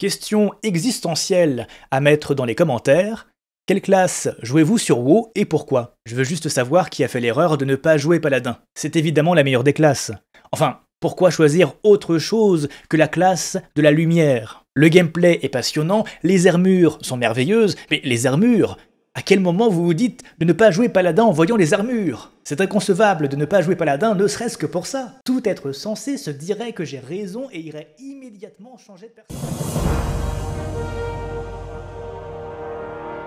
Question existentielle à mettre dans les commentaires. Quelle classe jouez-vous sur WoW et pourquoi Je veux juste savoir qui a fait l'erreur de ne pas jouer Paladin. C'est évidemment la meilleure des classes. Enfin, pourquoi choisir autre chose que la classe de la lumière Le gameplay est passionnant, les armures sont merveilleuses, mais les armures, à quel moment vous vous dites de ne pas jouer paladin en voyant les armures C'est inconcevable de ne pas jouer paladin, ne serait-ce que pour ça. Tout être sensé se dirait que j'ai raison et irait immédiatement changer de personne.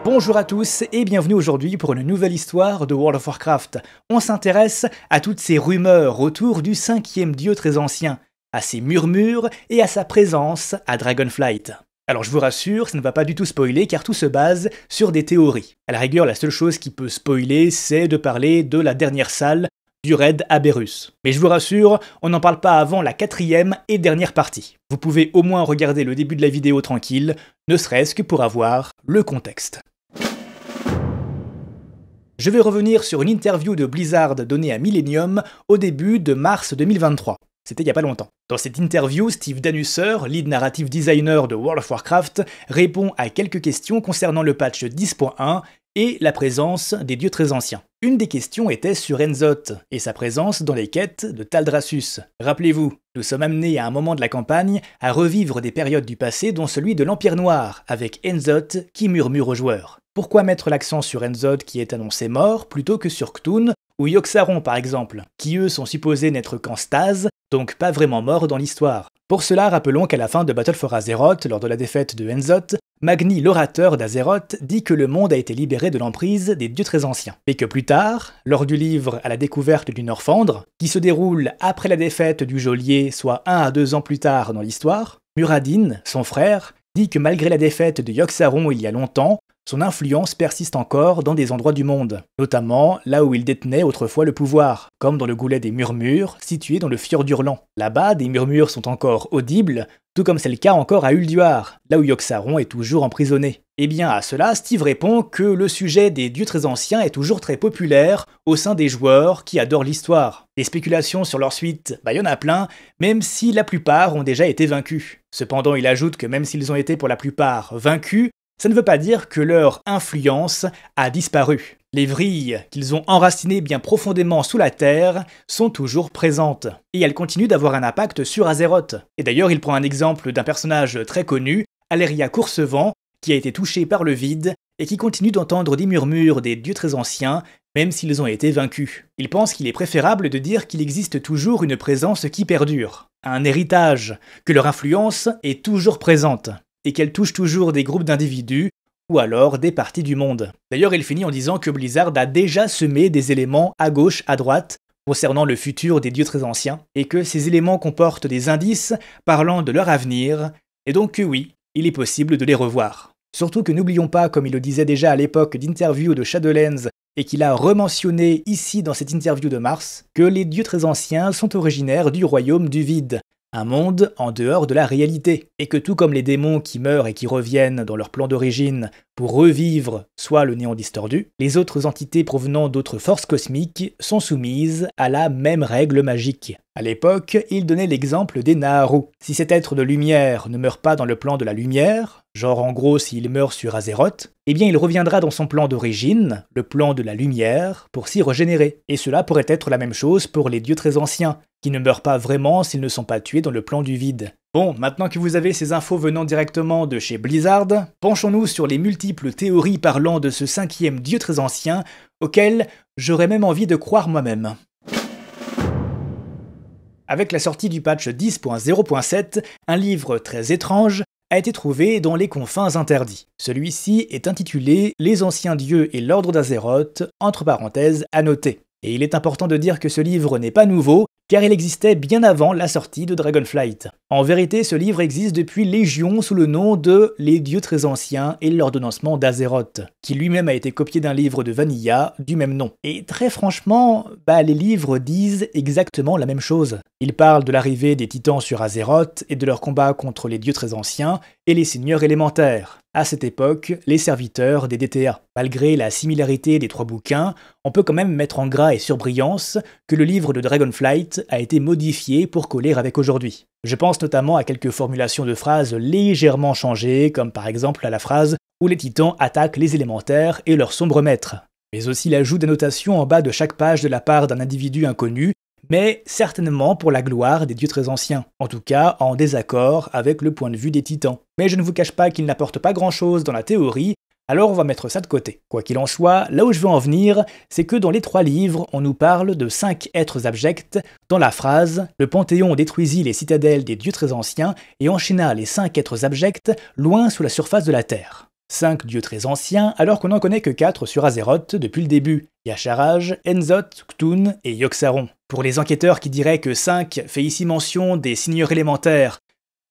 Bonjour à tous et bienvenue aujourd'hui pour une nouvelle histoire de World of Warcraft. On s'intéresse à toutes ces rumeurs autour du cinquième dieu très ancien, à ses murmures et à sa présence à Dragonflight. Alors je vous rassure, ça ne va pas du tout spoiler car tout se base sur des théories. À la rigueur, la seule chose qui peut spoiler, c'est de parler de la dernière salle du raid à Mais je vous rassure, on n'en parle pas avant la quatrième et dernière partie. Vous pouvez au moins regarder le début de la vidéo tranquille, ne serait-ce que pour avoir le contexte. Je vais revenir sur une interview de Blizzard donnée à Millennium au début de mars 2023. C'était il n'y a pas longtemps. Dans cette interview, Steve Danuser, lead narrative designer de World of Warcraft, répond à quelques questions concernant le patch 10.1 et la présence des dieux très anciens. Une des questions était sur Enzoth et sa présence dans les quêtes de Taldrassus. Rappelez-vous, nous sommes amenés à un moment de la campagne à revivre des périodes du passé dont celui de l'Empire Noir, avec Enzoth qui murmure aux joueurs. Pourquoi mettre l'accent sur Enzoth qui est annoncé mort plutôt que sur C'thun ou Yoxaron par exemple, qui eux sont supposés n'être qu'en stase donc pas vraiment mort dans l'histoire. Pour cela, rappelons qu'à la fin de Battle for Azeroth, lors de la défaite de Enzoth, Magni l'orateur d'Azeroth dit que le monde a été libéré de l'emprise des dieux très anciens, et que plus tard, lors du livre à la découverte du Norfandre, qui se déroule après la défaite du geôlier, soit un à deux ans plus tard dans l'histoire, Muradin, son frère, dit que malgré la défaite de Yoxaron il y a longtemps, son influence persiste encore dans des endroits du monde, notamment là où il détenait autrefois le pouvoir, comme dans le goulet des murmures situé dans le fjord d'Urland. Là-bas, des murmures sont encore audibles, tout comme c'est le cas encore à Ulduar, là où Yoxaron est toujours emprisonné. Eh bien, à cela, Steve répond que le sujet des dieux très anciens est toujours très populaire au sein des joueurs qui adorent l'histoire. Les spéculations sur leur suite, bah y en a plein, même si la plupart ont déjà été vaincus. Cependant, il ajoute que même s'ils ont été pour la plupart vaincus, ça ne veut pas dire que leur influence a disparu. Les vrilles qu'ils ont enracinées bien profondément sous la terre sont toujours présentes, et elles continuent d'avoir un impact sur Azeroth. Et d'ailleurs, il prend un exemple d'un personnage très connu, Aleria Coursevent, qui a été touché par le vide et qui continue d'entendre des murmures des dieux très anciens, même s'ils ont été vaincus. Il pense qu'il est préférable de dire qu'il existe toujours une présence qui perdure, un héritage, que leur influence est toujours présente et qu'elle touche toujours des groupes d'individus ou alors des parties du monde. D'ailleurs, il finit en disant que Blizzard a déjà semé des éléments à gauche, à droite, concernant le futur des dieux très anciens, et que ces éléments comportent des indices parlant de leur avenir, et donc que oui, il est possible de les revoir. Surtout que n'oublions pas, comme il le disait déjà à l'époque d'interview de Shadowlands et qu'il a rementionné ici dans cette interview de Mars, que les dieux très anciens sont originaires du royaume du vide, un monde en dehors de la réalité, et que tout comme les démons qui meurent et qui reviennent dans leur plan d'origine pour revivre soit le néant distordu, les autres entités provenant d'autres forces cosmiques sont soumises à la même règle magique. À l'époque, il donnait l'exemple des Naharu. Si cet être de lumière ne meurt pas dans le plan de la lumière, genre en gros s'il meurt sur Azeroth, eh bien il reviendra dans son plan d'origine, le plan de la lumière, pour s'y régénérer. Et cela pourrait être la même chose pour les dieux très anciens, qui ne meurent pas vraiment s'ils ne sont pas tués dans le plan du vide. Bon, maintenant que vous avez ces infos venant directement de chez Blizzard, penchons-nous sur les multiples théories parlant de ce cinquième dieu très ancien, auquel j'aurais même envie de croire moi-même. Avec la sortie du patch 10.0.7, un livre très étrange a été trouvé dans les confins interdits. Celui-ci est intitulé Les anciens dieux et l'ordre d'Azeroth, entre parenthèses annoté. Et il est important de dire que ce livre n'est pas nouveau, car il existait bien avant la sortie de Dragonflight. En vérité, ce livre existe depuis Légion sous le nom de Les dieux très anciens et l'ordonnancement d'Azeroth, qui lui-même a été copié d'un livre de Vanilla du même nom. Et très franchement, bah, les livres disent exactement la même chose. Ils parlent de l'arrivée des titans sur Azeroth et de leur combat contre les dieux très anciens et les seigneurs élémentaires à cette époque les serviteurs des DTA. Malgré la similarité des trois bouquins, on peut quand même mettre en gras et sur brillance que le livre de Dragonflight a été modifié pour coller avec aujourd'hui. Je pense notamment à quelques formulations de phrases légèrement changées, comme par exemple à la phrase où les titans attaquent les élémentaires et leurs sombres maîtres. mais aussi l'ajout d'annotations en bas de chaque page de la part d'un individu inconnu mais certainement pour la gloire des dieux très anciens, en tout cas en désaccord avec le point de vue des titans. Mais je ne vous cache pas qu'il n'apporte pas grand-chose dans la théorie, alors on va mettre ça de côté. Quoi qu'il en soit, là où je veux en venir, c'est que dans les trois livres, on nous parle de cinq êtres abjects dans la phrase Le Panthéon détruisit les citadelles des dieux très anciens et enchaîna les cinq êtres abjects loin sous la surface de la terre. 5 dieux très anciens, alors qu'on n'en connaît que 4 sur Azeroth depuis le début, Yasharaj, Enzot, Ktun et Yoxaron. Pour les enquêteurs qui diraient que 5 fait ici mention des seigneurs élémentaires,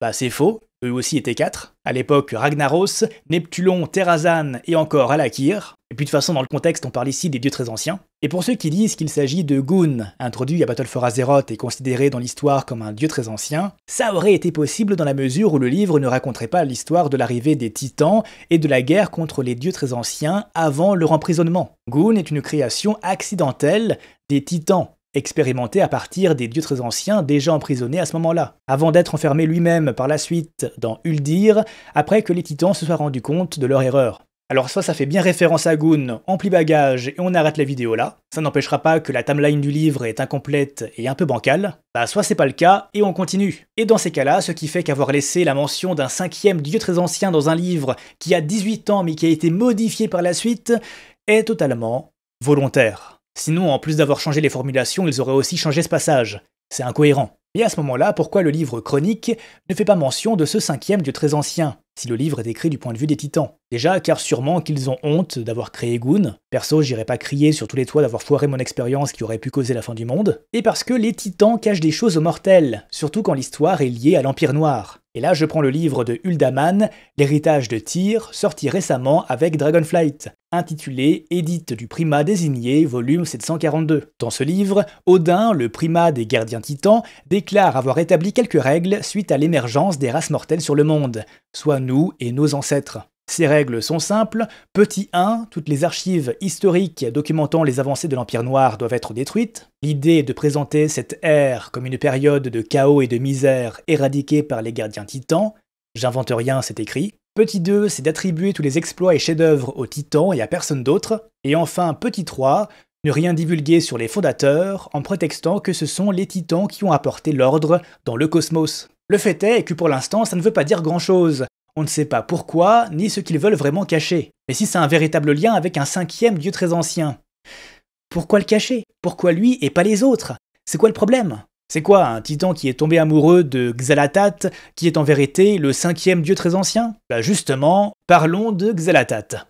bah c'est faux, eux aussi étaient 4. À l'époque, Ragnaros, Neptulon, Terrazan et encore Alakir. Et puis de toute façon, dans le contexte, on parle ici des dieux très anciens. Et pour ceux qui disent qu'il s'agit de Goon, introduit à Battle for Azeroth et considéré dans l'histoire comme un dieu très ancien, ça aurait été possible dans la mesure où le livre ne raconterait pas l'histoire de l'arrivée des titans et de la guerre contre les dieux très anciens avant leur emprisonnement. Goon est une création accidentelle des titans, expérimentée à partir des dieux très anciens déjà emprisonnés à ce moment-là, avant d'être enfermé lui-même par la suite dans Uldir, après que les titans se soient rendus compte de leur erreur. Alors soit ça fait bien référence à Goon, plie bagage et on arrête la vidéo là, ça n'empêchera pas que la timeline du livre est incomplète et un peu bancale, bah soit c'est pas le cas et on continue. Et dans ces cas-là, ce qui fait qu'avoir laissé la mention d'un cinquième dieu très ancien dans un livre qui a 18 ans mais qui a été modifié par la suite est totalement volontaire. Sinon, en plus d'avoir changé les formulations, ils auraient aussi changé ce passage. C'est incohérent. Et à ce moment-là, pourquoi le livre chronique ne fait pas mention de ce cinquième dieu très ancien si le livre est écrit du point de vue des titans. Déjà, car sûrement qu'ils ont honte d'avoir créé Goon. Perso, j'irai pas crier sur tous les toits d'avoir foiré mon expérience qui aurait pu causer la fin du monde. Et parce que les titans cachent des choses aux mortels, surtout quand l'histoire est liée à l'Empire Noir. Et là, je prends le livre de Huldaman, L'héritage de Tyr, sorti récemment avec Dragonflight, intitulé Édite du primat désigné, volume 742. Dans ce livre, Odin, le primat des gardiens titans, déclare avoir établi quelques règles suite à l'émergence des races mortelles sur le monde, soit nous et nos ancêtres. Ces règles sont simples. Petit 1, toutes les archives historiques documentant les avancées de l'Empire noir doivent être détruites. L'idée est de présenter cette ère comme une période de chaos et de misère éradiquée par les gardiens titans. J'invente rien, c'est écrit. Petit 2, c'est d'attribuer tous les exploits et chefs-d'œuvre aux titans et à personne d'autre. Et enfin, petit 3, ne rien divulguer sur les fondateurs en prétextant que ce sont les titans qui ont apporté l'ordre dans le cosmos. Le fait est que pour l'instant, ça ne veut pas dire grand-chose. On ne sait pas pourquoi, ni ce qu'ils veulent vraiment cacher, Mais si c'est un véritable lien avec un cinquième dieu très ancien. Pourquoi le cacher Pourquoi lui et pas les autres C'est quoi le problème C'est quoi un titan qui est tombé amoureux de Xalatat, qui est en vérité le cinquième dieu très ancien Bah justement, parlons de Xalatat.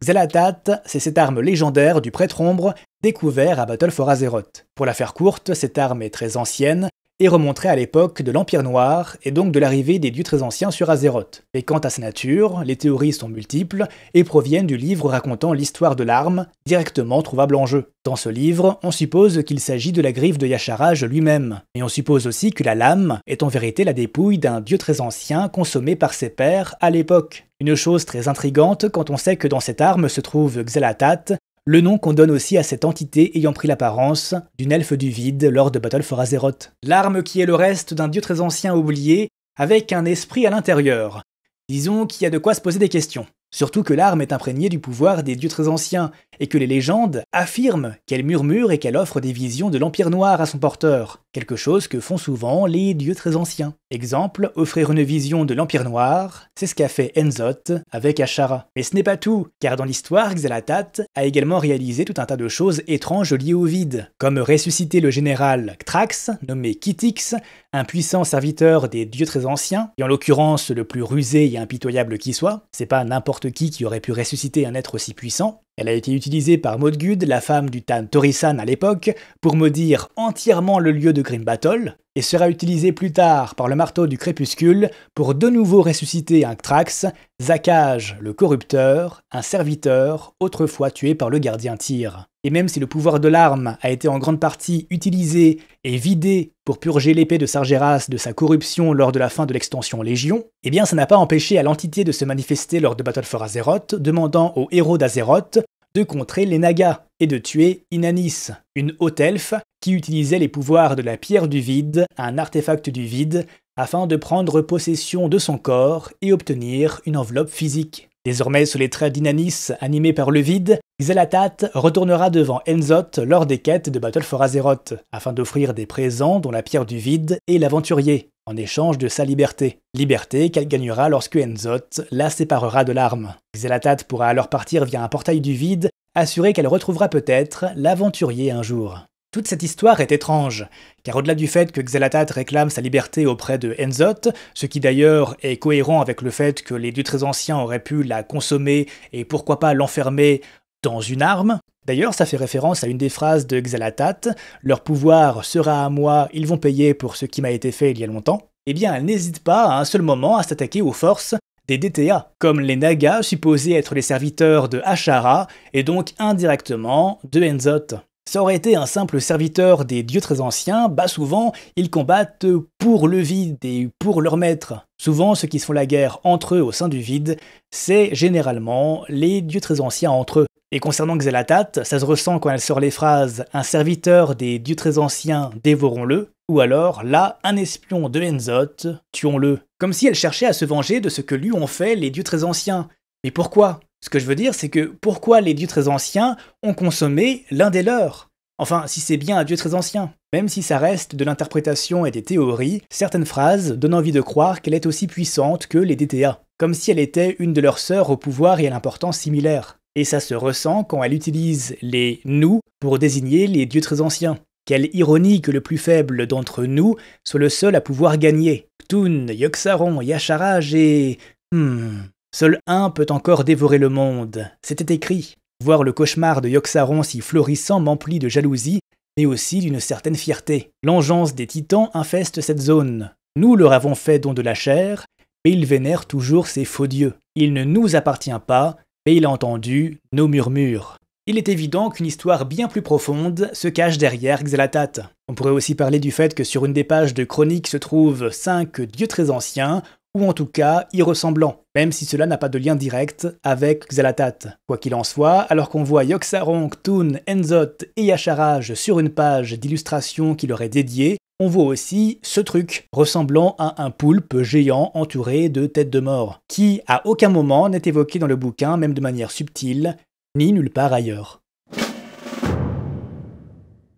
Xalatat, c'est cette arme légendaire du prêtre ombre découvert à Battle for Azeroth. Pour la faire courte, cette arme est très ancienne, et remonterait à l'époque de l'Empire noir et donc de l'arrivée des dieux très anciens sur Azeroth. Et quant à sa nature, les théories sont multiples et proviennent du livre racontant l'histoire de l'arme, directement trouvable en jeu. Dans ce livre, on suppose qu'il s'agit de la griffe de Yasharaj lui-même, et on suppose aussi que la lame est en vérité la dépouille d'un dieu très ancien consommé par ses pères à l'époque. Une chose très intrigante quand on sait que dans cette arme se trouve Xalatat, le nom qu'on donne aussi à cette entité ayant pris l'apparence d'une elfe du vide lors de Battle for Azeroth. L'arme qui est le reste d'un dieu très ancien oublié, avec un esprit à l'intérieur. Disons qu'il y a de quoi se poser des questions. Surtout que l'arme est imprégnée du pouvoir des dieux très anciens, et que les légendes affirment qu'elle murmure et qu'elle offre des visions de l'Empire noir à son porteur, quelque chose que font souvent les dieux très anciens. Exemple, offrir une vision de l'Empire Noir, c'est ce qu'a fait Enzoth avec Ashara. Mais ce n'est pas tout, car dans l'histoire, Xalatat a également réalisé tout un tas de choses étranges liées au vide, comme ressusciter le général Trax, nommé Kitix, un puissant serviteur des dieux très anciens, et en l'occurrence le plus rusé et impitoyable qui soit, c'est pas n'importe qui qui aurait pu ressusciter un être aussi puissant, elle a été utilisée par Maud la femme du Tan Torisan à l'époque, pour maudire entièrement le lieu de Grim Battle, et sera utilisée plus tard par le marteau du crépuscule pour de nouveau ressusciter un Trax, Zakage le corrupteur, un serviteur autrefois tué par le gardien Tyr et même si le pouvoir de l'arme a été en grande partie utilisé et vidé pour purger l'épée de Sargeras de sa corruption lors de la fin de l'extension Légion, eh bien ça n'a pas empêché à l'entité de se manifester lors de Battle for Azeroth, demandant aux héros d'Azeroth de contrer les Nagas et de tuer Inanis, une haute elfe qui utilisait les pouvoirs de la pierre du vide, un artefact du vide, afin de prendre possession de son corps et obtenir une enveloppe physique. Désormais sous les traits d'Inanis, animés par le vide, Xelatat retournera devant Enzoth lors des quêtes de Battle for Azeroth, afin d'offrir des présents dont la pierre du vide et l'aventurier, en échange de sa liberté. Liberté qu'elle gagnera lorsque Enzoth la séparera de l'arme. Xelatat pourra alors partir via un portail du vide, assuré qu'elle retrouvera peut-être l'aventurier un jour. Toute cette histoire est étrange, car au-delà du fait que Xalatat réclame sa liberté auprès de Enzot, ce qui d'ailleurs est cohérent avec le fait que les dieux très anciens auraient pu la consommer et pourquoi pas l'enfermer dans une arme, D'ailleurs, ça fait référence à une des phrases de Xalatat, Leur pouvoir sera à moi, ils vont payer pour ce qui m'a été fait il y a longtemps. Eh bien, elle n'hésite pas à un seul moment à s'attaquer aux forces des DTA, comme les Nagas supposés être les serviteurs de Ashara et donc indirectement de Enzot. Ça aurait été un simple serviteur des dieux très anciens, bah souvent, ils combattent pour le vide et pour leur maître. Souvent, ceux qui se font la guerre entre eux au sein du vide, c'est généralement les dieux très anciens entre eux. Et concernant Xelatat, ça se ressent quand elle sort les phrases « un serviteur des dieux très anciens, dévorons-le » ou alors là, un espion de Enzot tuons-le. Comme si elle cherchait à se venger de ce que lui ont fait les dieux très anciens. Mais pourquoi ce que je veux dire, c'est que pourquoi les dieux très anciens ont consommé l'un des leurs Enfin, si c'est bien un dieu très ancien. Même si ça reste de l'interprétation et des théories, certaines phrases donnent envie de croire qu'elle est aussi puissante que les DTA, comme si elle était une de leurs sœurs au pouvoir et à l'importance similaire. Et ça se ressent quand elle utilise les nous pour désigner les dieux très anciens. Quelle ironie que le plus faible d'entre nous soit le seul à pouvoir gagner. Ptun, Yoksaron, Yacharaj et... Hmm. Seul un peut encore dévorer le monde. C'était écrit. Voir le cauchemar de Yoxaron si florissant m'emplit de jalousie, mais aussi d'une certaine fierté. L'engeance des titans infeste cette zone. Nous leur avons fait don de la chair, mais ils vénèrent toujours ces faux dieux. Il ne nous appartient pas, et il a entendu nos murmures. Il est évident qu'une histoire bien plus profonde se cache derrière Xalatat. On pourrait aussi parler du fait que sur une des pages de Chronique se trouvent cinq dieux très anciens, ou en tout cas y ressemblant, même si cela n'a pas de lien direct avec Xalatat. Quoi qu'il en soit, alors qu'on voit Yoxarong, Toon, Enzot et Yacharaj sur une page d'illustration qui leur est dédiée, on voit aussi ce truc, ressemblant à un poulpe géant entouré de têtes de mort, qui à aucun moment n'est évoqué dans le bouquin, même de manière subtile, ni nulle part ailleurs.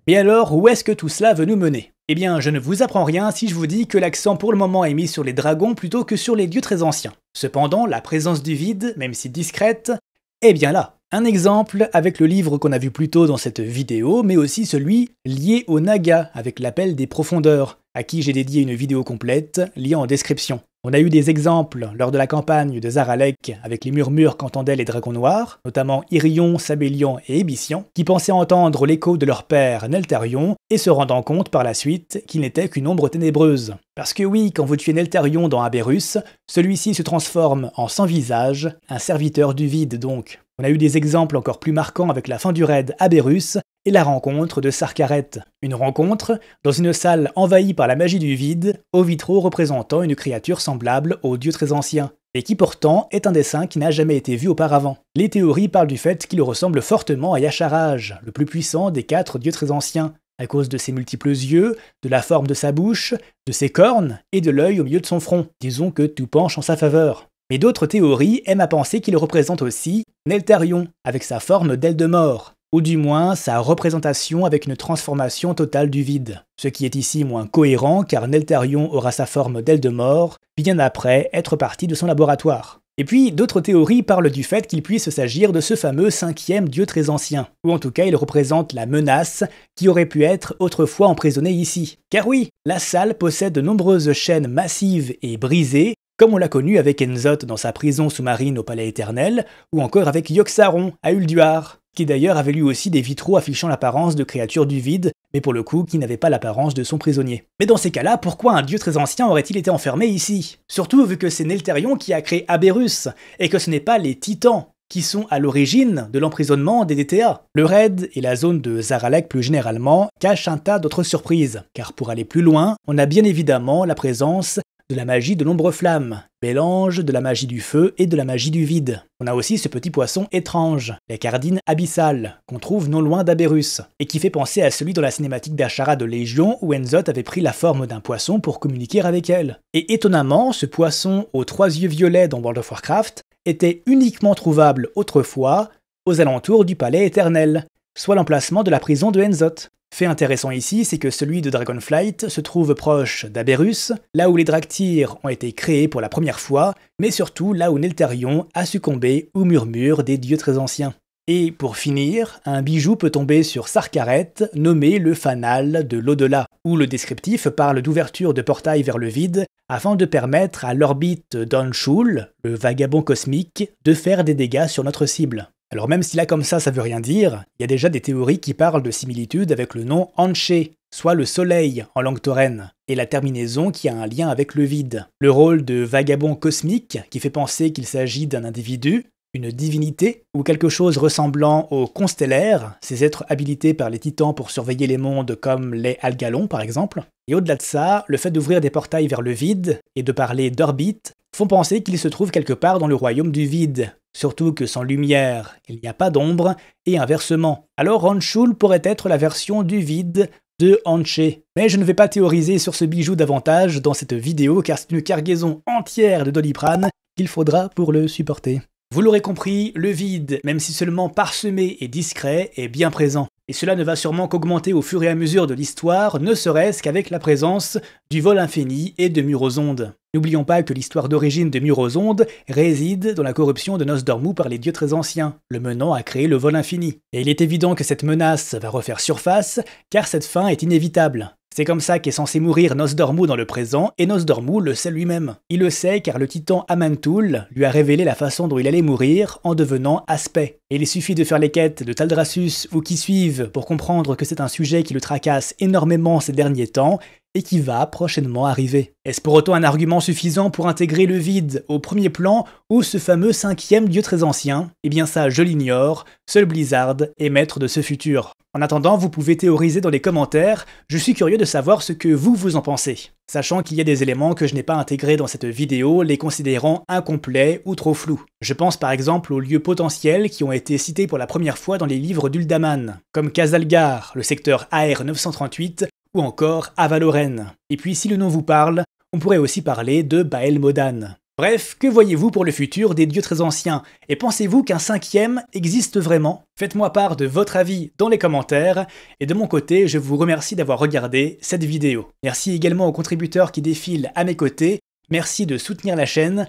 Mais alors, où est-ce que tout cela veut nous mener eh bien, je ne vous apprends rien si je vous dis que l'accent pour le moment est mis sur les dragons plutôt que sur les dieux très anciens. Cependant, la présence du vide, même si discrète, est bien là. Un exemple avec le livre qu'on a vu plus tôt dans cette vidéo, mais aussi celui lié au Naga avec l'appel des profondeurs, à qui j'ai dédié une vidéo complète liée en description. On a eu des exemples lors de la campagne de Zaralek avec les murmures qu'entendaient les dragons noirs, notamment Irion, Sabellion et Ébition, qui pensaient entendre l'écho de leur père Neltarion et se rendant compte par la suite qu'il n'était qu'une ombre ténébreuse. Parce que oui, quand vous tuez Neltarion dans Aberus, celui-ci se transforme en sans visage, un serviteur du vide donc. On a eu des exemples encore plus marquants avec la fin du raid Aberus, et la rencontre de Sarkaret. Une rencontre dans une salle envahie par la magie du vide, aux vitraux représentant une créature semblable au dieu très ancien, et qui pourtant est un dessin qui n'a jamais été vu auparavant. Les théories parlent du fait qu'il ressemble fortement à Yacharaj, le plus puissant des quatre dieux très anciens, à cause de ses multiples yeux, de la forme de sa bouche, de ses cornes et de l'œil au milieu de son front. Disons que tout penche en sa faveur. Mais d'autres théories aiment à penser qu'il représente aussi Neltarion, avec sa forme d'aile de mort, ou du moins sa représentation avec une transformation totale du vide, ce qui est ici moins cohérent car Neltarion aura sa forme d'aile de mort bien après être parti de son laboratoire. Et puis, d'autres théories parlent du fait qu'il puisse s'agir de ce fameux cinquième dieu très ancien, ou en tout cas il représente la menace qui aurait pu être autrefois emprisonnée ici. Car oui, la salle possède de nombreuses chaînes massives et brisées, comme on l'a connu avec Enzot dans sa prison sous-marine au Palais Éternel, ou encore avec Yoxaron à Ulduar qui d'ailleurs avait lui aussi des vitraux affichant l'apparence de créatures du vide, mais pour le coup qui n'avait pas l'apparence de son prisonnier. Mais dans ces cas-là, pourquoi un dieu très ancien aurait-il été enfermé ici Surtout vu que c'est Nelterion qui a créé Aberus, et que ce n'est pas les titans qui sont à l'origine de l'emprisonnement des DTA. Le raid et la zone de Zaralek plus généralement cachent un tas d'autres surprises, car pour aller plus loin, on a bien évidemment la présence de la magie de l'ombre flamme, mélange de la magie du feu et de la magie du vide. On a aussi ce petit poisson étrange, les cardines abyssale, qu'on trouve non loin d'Aberus, et qui fait penser à celui dans la cinématique d'Achara de Légion où Enzot avait pris la forme d'un poisson pour communiquer avec elle. Et étonnamment, ce poisson aux trois yeux violets dans World of Warcraft était uniquement trouvable autrefois aux alentours du palais éternel, soit l'emplacement de la prison de Enzot. Fait intéressant ici, c'est que celui de Dragonflight se trouve proche d'Aberus, là où les Draktyr ont été créés pour la première fois, mais surtout là où Neltarion a succombé au murmure des dieux très anciens. Et pour finir, un bijou peut tomber sur Sarkareth nommé le fanal de l'au-delà, où le descriptif parle d'ouverture de portail vers le vide afin de permettre à l'orbite d'Anshul, le vagabond cosmique, de faire des dégâts sur notre cible. Alors même si là comme ça ça veut rien dire, il y a déjà des théories qui parlent de similitudes avec le nom Anche », soit le soleil en langue taurène, et la terminaison qui a un lien avec le vide. Le rôle de vagabond cosmique qui fait penser qu'il s'agit d'un individu, une divinité, ou quelque chose ressemblant aux constellaires, ces êtres habilités par les titans pour surveiller les mondes comme les Algalons par exemple. Et au-delà de ça, le fait d'ouvrir des portails vers le vide et de parler d'orbite, font penser qu'il se trouve quelque part dans le royaume du vide. Surtout que sans lumière, il n'y a pas d'ombre, et inversement. Alors Hanshul pourrait être la version du vide de Anche. Mais je ne vais pas théoriser sur ce bijou davantage dans cette vidéo car c'est une cargaison entière de doliprane qu'il faudra pour le supporter. Vous l'aurez compris, le vide, même si seulement parsemé et discret, est bien présent et cela ne va sûrement qu'augmenter au fur et à mesure de l'histoire, ne serait-ce qu'avec la présence du vol infini et de Murosonde. N'oublions pas que l'histoire d'origine de Murosonde réside dans la corruption de Nosdormu par les dieux très anciens, le menant à créer le vol infini. Et il est évident que cette menace va refaire surface, car cette fin est inévitable. C'est comme ça qu'est censé mourir Nosdormu dans le présent, et Nosdormu le sait lui-même. Il le sait car le titan Amantul lui a révélé la façon dont il allait mourir en devenant aspect. Et il suffit de faire les quêtes de Taldrassus ou qui suivent pour comprendre que c'est un sujet qui le tracasse énormément ces derniers temps, qui va prochainement arriver. Est-ce pour autant un argument suffisant pour intégrer le vide au premier plan ou ce fameux cinquième dieu très ancien Eh bien ça, je l'ignore, seul Blizzard est maître de ce futur. En attendant, vous pouvez théoriser dans les commentaires, je suis curieux de savoir ce que vous vous en pensez. Sachant qu'il y a des éléments que je n'ai pas intégrés dans cette vidéo, les considérant incomplets ou trop flous. Je pense par exemple aux lieux potentiels qui ont été cités pour la première fois dans les livres d'Uldaman, comme Casalgar, le secteur AR 938, ou encore Avaloren. Et puis si le nom vous parle, on pourrait aussi parler de baël Modan. Bref, que voyez-vous pour le futur des dieux très anciens Et pensez-vous qu'un cinquième existe vraiment Faites-moi part de votre avis dans les commentaires, et de mon côté, je vous remercie d'avoir regardé cette vidéo. Merci également aux contributeurs qui défilent à mes côtés, merci de soutenir la chaîne,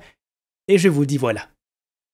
et je vous dis voilà.